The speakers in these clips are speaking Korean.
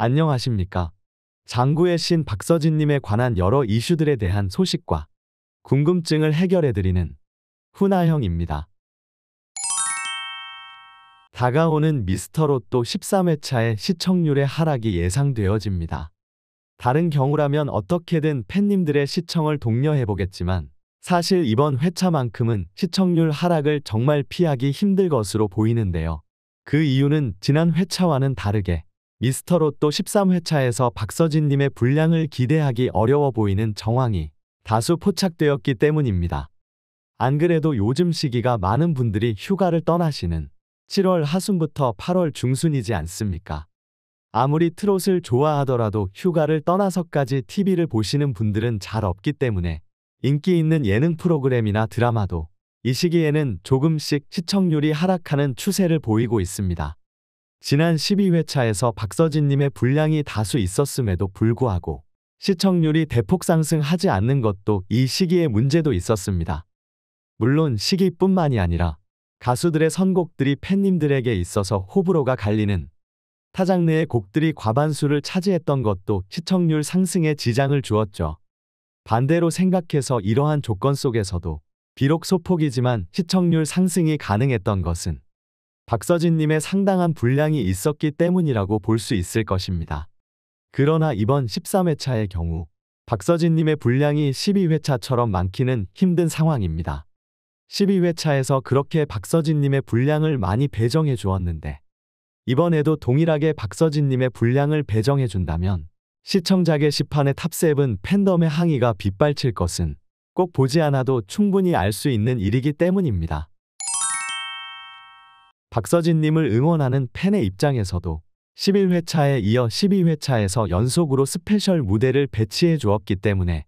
안녕하십니까. 장구의 신 박서진님에 관한 여러 이슈들에 대한 소식과 궁금증을 해결해드리는 훈아형입니다. 다가오는 미스터로또 13회차의 시청률의 하락이 예상되어집니다. 다른 경우라면 어떻게든 팬님들의 시청을 독려해보겠지만 사실 이번 회차만큼은 시청률 하락을 정말 피하기 힘들 것으로 보이는데요. 그 이유는 지난 회차와는 다르게 미스터 로또 13회차에서 박서진님의 분량을 기대하기 어려워 보이는 정황이 다수 포착되었기 때문입니다. 안 그래도 요즘 시기가 많은 분들이 휴가를 떠나시는 7월 하순부터 8월 중순이지 않습니까? 아무리 트롯을 좋아하더라도 휴가를 떠나서까지 TV를 보시는 분들은 잘 없기 때문에 인기 있는 예능 프로그램이나 드라마도 이 시기에는 조금씩 시청률이 하락하는 추세를 보이고 있습니다. 지난 12회차에서 박서진님의 분량이 다수 있었음에도 불구하고 시청률이 대폭 상승하지 않는 것도 이 시기의 문제도 있었습니다. 물론 시기뿐만이 아니라 가수들의 선곡들이 팬님들에게 있어서 호불호가 갈리는 타장내의 곡들이 과반수를 차지했던 것도 시청률 상승에 지장을 주었죠. 반대로 생각해서 이러한 조건 속에서도 비록 소폭이지만 시청률 상승이 가능했던 것은 박서진님의 상당한 분량이 있었기 때문이라고 볼 수 있을 것입니다. 그러나 이번 13회차의 경우 박서진님의 분량이 12회차처럼 많기는 힘든 상황입니다. 12회차에서 그렇게 박서진님의 분량을 많이 배정해 주었는데 이번에도 동일하게 박서진님의 분량을 배정해 준다면 시청자 게시판의 탑세븐 팬덤의 항의가 빗발칠 것은 꼭 보지 않아도 충분히 알 수 있는 일이기 때문입니다. 박서진님을 응원하는 팬의 입장에서도 11회차에 이어 12회차에서 연속으로 스페셜 무대를 배치해 주었기 때문에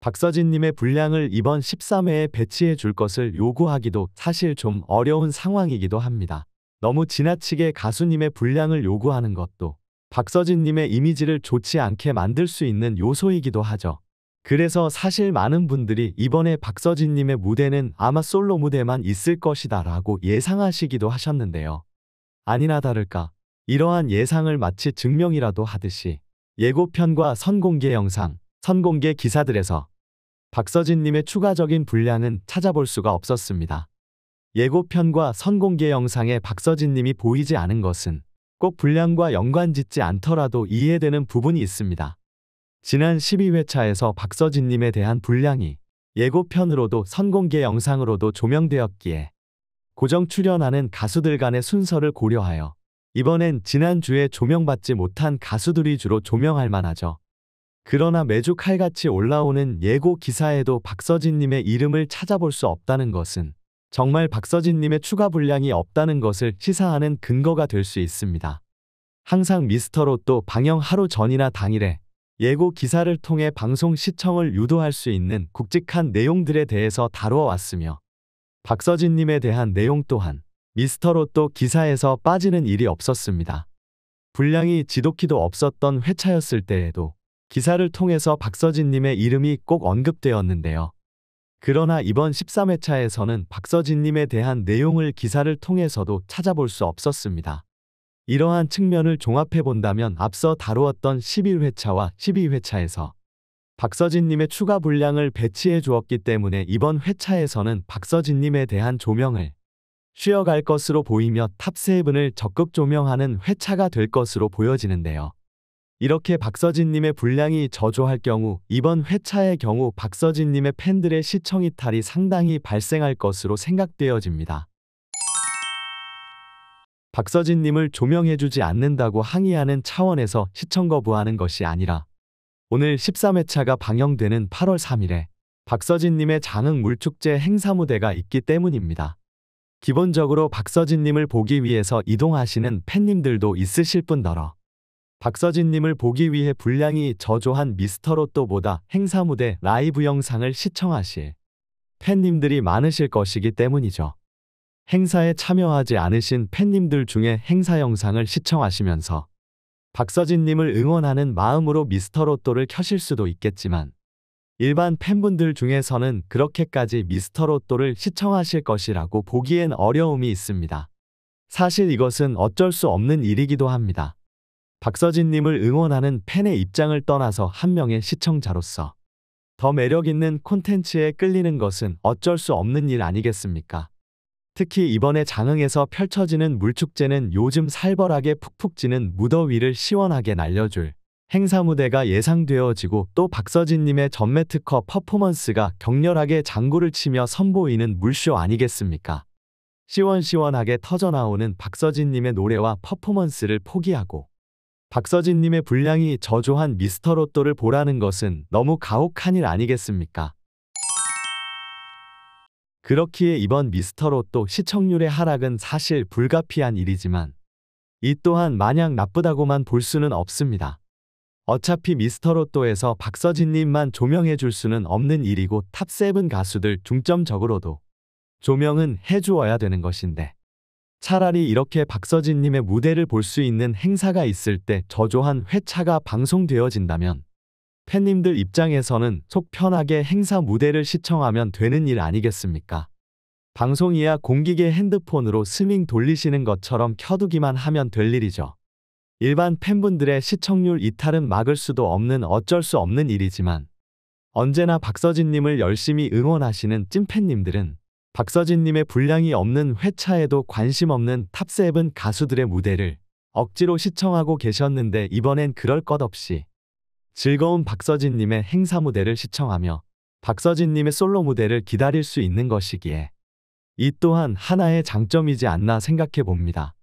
박서진님의 분량을 이번 13회에 배치해 줄 것을 요구하기도 사실 좀 어려운 상황이기도 합니다. 너무 지나치게 가수님의 분량을 요구하는 것도 박서진님의 이미지를 좋지 않게 만들 수 있는 요소이기도 하죠. 그래서 사실 많은 분들이 이번에 박서진님의 무대는 아마 솔로 무대만 있을 것이다 라고 예상하시기도 하셨는데요. 아니나 다를까 이러한 예상을 마치 증명이라도 하듯이 예고편과 선공개 영상, 선공개 기사들에서 박서진님의 추가적인 분량은 찾아볼 수가 없었습니다. 예고편과 선공개 영상에 박서진님이 보이지 않은 것은 꼭 분량과 연관짓지 않더라도 이해되는 부분이 있습니다. 지난 12회차에서 박서진님에 대한 분량이 예고편으로도 선공개 영상으로도 조명되었기에 고정 출연하는 가수들 간의 순서를 고려하여 이번엔 지난주에 조명받지 못한 가수들이 주로 조명할 만하죠. 그러나 매주 칼같이 올라오는 예고 기사에도 박서진님의 이름을 찾아볼 수 없다는 것은 정말 박서진님의 추가 분량이 없다는 것을 시사하는 근거가 될 수 있습니다. 항상 미스터로또 방영 하루 전이나 당일에 예고 기사를 통해 방송 시청을 유도할 수 있는 굵직한 내용들에 대해서 다루어 왔으며 박서진님에 대한 내용 또한 미스터로또 기사에서 빠지는 일이 없었습니다. 분량이 지독히도 없었던 회차였을 때에도 기사를 통해서 박서진님의 이름이 꼭 언급되었는데요. 그러나 이번 13회차에서는 박서진님에 대한 내용을 기사를 통해서도 찾아볼 수 없었습니다. 이러한 측면을 종합해 본다면 앞서 다루었던 11회차와 12회차에서 박서진님의 추가 분량을 배치해 주었기 때문에 이번 회차에서는 박서진님에 대한 조명을 쉬어갈 것으로 보이며 탑세븐을 적극 조명하는 회차가 될 것으로 보여지는데요. 이렇게 박서진님의 분량이 저조할 경우 이번 회차의 경우 박서진님의 팬들의 시청 이탈이 상당히 발생할 것으로 생각되어집니다. 박서진님을 조명해주지 않는다고 항의하는 차원에서 시청 거부하는 것이 아니라 오늘 13회차가 방영되는 8월 3일에 박서진님의 장흥 물축제 행사 무대가 있기 때문입니다. 기본적으로 박서진님을 보기 위해서 이동하시는 팬님들도 있으실 뿐더러 박서진님을 보기 위해 분량이 저조한 미스터로또보다 행사 무대 라이브 영상을 시청하실 팬님들이 많으실 것이기 때문이죠. 행사에 참여하지 않으신 팬님들 중에 행사 영상을 시청하시면서 박서진님을 응원하는 마음으로 미스터 로또를 켜실 수도 있겠지만 일반 팬분들 중에서는 그렇게까지 미스터 로또를 시청하실 것이라고 보기엔 어려움이 있습니다. 사실 이것은 어쩔 수 없는 일이기도 합니다. 박서진님을 응원하는 팬의 입장을 떠나서 한 명의 시청자로서 더 매력있는 콘텐츠에 끌리는 것은 어쩔 수 없는 일 아니겠습니까? 특히 이번에 장흥에서 펼쳐지는 물축제는 요즘 살벌하게 푹푹 찌는 무더위를 시원하게 날려줄 행사 무대가 예상되어지고 또 박서진님의 전매특허 퍼포먼스가 격렬하게 장구를 치며 선보이는 물쇼 아니겠습니까? 시원시원하게 터져나오는 박서진님의 노래와 퍼포먼스를 포기하고 박서진님의 분량이 저조한 미스터로또를 보라는 것은 너무 가혹한 일 아니겠습니까? 그렇기에 이번 미스터 로또 시청률의 하락은 사실 불가피한 일이지만 이 또한 마냥 나쁘다고만 볼 수는 없습니다. 어차피 미스터 로또에서 박서진님만 조명해 줄 수는 없는 일이고 탑7 가수들 중점적으로도 조명은 해주어야 되는 것인데 차라리 이렇게 박서진님의 무대를 볼 수 있는 행사가 있을 때 저조한 회차가 방송되어진다면 팬님들 입장에서는 속 편하게 행사 무대를 시청하면 되는 일 아니겠습니까? 방송이야 공기계 핸드폰으로 스밍 돌리시는 것처럼 켜두기만 하면 될 일이죠. 일반 팬분들의 시청률 이탈은 막을 수도 없는 어쩔 수 없는 일이지만 언제나 박서진님을 열심히 응원하시는 찐팬님들은 박서진님의 분량이 없는 회차에도 관심 없는 탑세븐 가수들의 무대를 억지로 시청하고 계셨는데 이번엔 그럴 것 없이 즐거운 박서진님의 행사 무대를 시청하며 박서진님의 솔로 무대를 기다릴 수 있는 것이기에 이 또한 하나의 장점이지 않나 생각해 봅니다.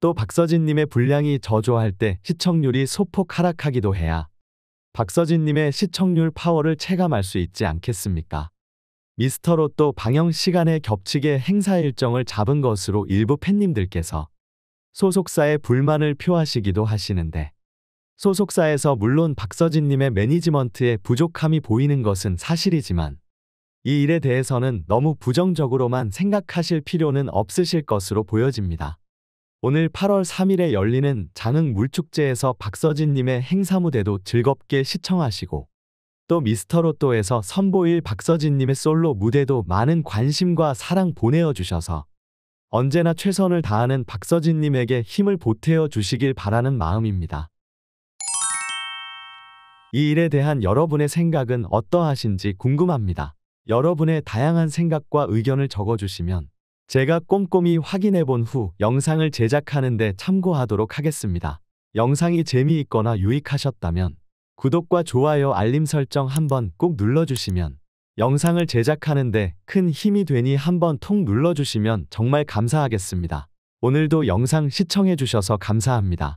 또 박서진님의 분량이 저조할 때 시청률이 소폭 하락하기도 해야 박서진님의 시청률 파워를 체감할 수 있지 않겠습니까? 미스터로또 방영 시간에 겹치게 행사 일정을 잡은 것으로 일부 팬님들께서 소속사의 불만을 표하시기도 하시는데 소속사에서 물론 박서진님의 매니지먼트에 부족함이 보이는 것은 사실이지만 이 일에 대해서는 너무 부정적으로만 생각하실 필요는 없으실 것으로 보여집니다. 오늘 8월 3일에 열리는 장흥 물축제에서 박서진님의 행사무대도 즐겁게 시청하시고 또 미스터로또에서 선보일 박서진님의 솔로 무대도 많은 관심과 사랑 보내어주셔서 언제나 최선을 다하는 박서진님에게 힘을 보태어 주시길 바라는 마음입니다. 이 일에 대한 여러분의 생각은 어떠하신지 궁금합니다. 여러분의 다양한 생각과 의견을 적어주시면 제가 꼼꼼히 확인해 본 후 영상을 제작하는 데 참고하도록 하겠습니다. 영상이 재미있거나 유익하셨다면 구독과 좋아요 알림 설정 한번 꼭 눌러주시면 영상을 제작하는 데큰 힘이 되니 한번 통 눌러주시면 정말 감사하겠습니다. 오늘도 영상 시청해 주셔서 감사합니다.